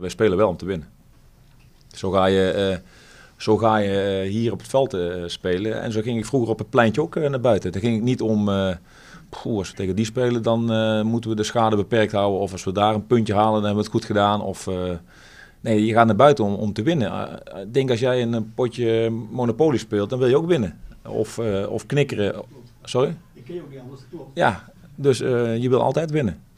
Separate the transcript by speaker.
Speaker 1: Wij spelen wel om te winnen. Zo ga je, eh, zo ga je eh, hier op het veld uh, spelen. En zo ging ik vroeger op het pleintje ook naar buiten. Daar ging ik niet om, poeh, als we tegen die spelen, dan moeten we de schade beperkt houden. Of als we daar een puntje halen, dan hebben we het goed gedaan. Of, nee, je gaat naar buiten om, om te winnen. Ik denk als jij een potje Monopoly speelt, dan wil je ook winnen. Of, of knikkeren. Sorry?
Speaker 2: Ik ken je ook niet anders, klopt.
Speaker 3: Ja, dus je wil altijd winnen.